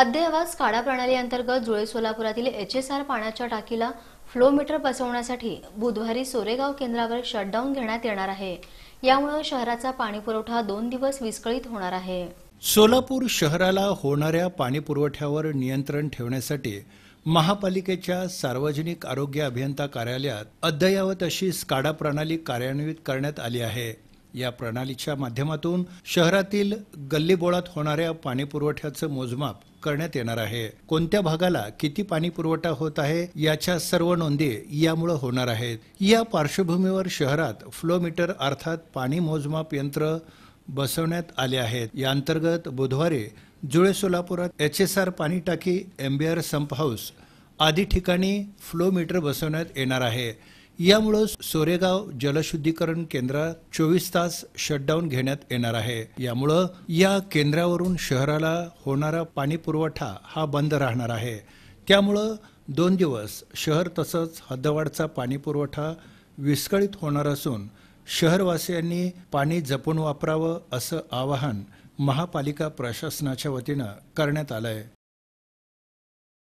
अद्ययावत स्काडा प्रणाली अंतर्गत जुळे सोलापुरातील एच एस आर पाण्याच्या टाकीला फ्लोमीटर बसवण्यासाठी बुधवारी सोरेगाव केंद्रावर शटडाऊन घेण्यात येणार आहे यामुळे शहराचा पाणीपुरवठा दोन दिवस विस्कळीत होणार आहे सोलापूर शहराला होणाऱ्या पाणीपुरवठ्यावर नियंत्रण ठेवण्यासाठी महापालिकेच्या सार्वजनिक आरोग्य अभियंता कार्यालयात अद्ययावत अशी स्काडा प्रणाली कार्यान्वित करण्यात आली आहे या प्रणालीच्या माध्यमातून शहरातील गल्लीबोळात होणाऱ्या पाणी पुरवठ्याचं मोजमाप करण्यात येणार आहे कोणत्या भागाला किती पाणी पुरवठा होत आहे याच्या सर्व नोंदी यामुळे होणार आहेत या पार्श्वभूमीवर शहरात फ्लोमीटर अर्थात पाणी मोजमाप यंत्र बसवण्यात आले आहेत या अंतर्गत बुधवारी जुळे सोलापुरात एच एस आर पाणी टाकी एमबीआर संप हाऊस आदी ठिकाणी फ्लोमीटर बसवण्यात येणार आहे यामुळे सोरेगाव जलशुद्धीकरण केंद्रात चोवीस तास शटडाऊन घेण्यात येणार आहे यामुळं या केंद्रावरून शहराला होणारा पाणी पुरवठा हा बंद राहणार आहे त्यामुळं दोन दिवस शहर तसंच हद्दवाडचा पाणी पुरवठा विस्कळीत होणार असून शहरवासियांनी पाणी जपून वापरावं असं आवाहन महापालिका प्रशासनाच्या वतीनं करण्यात आलं आहे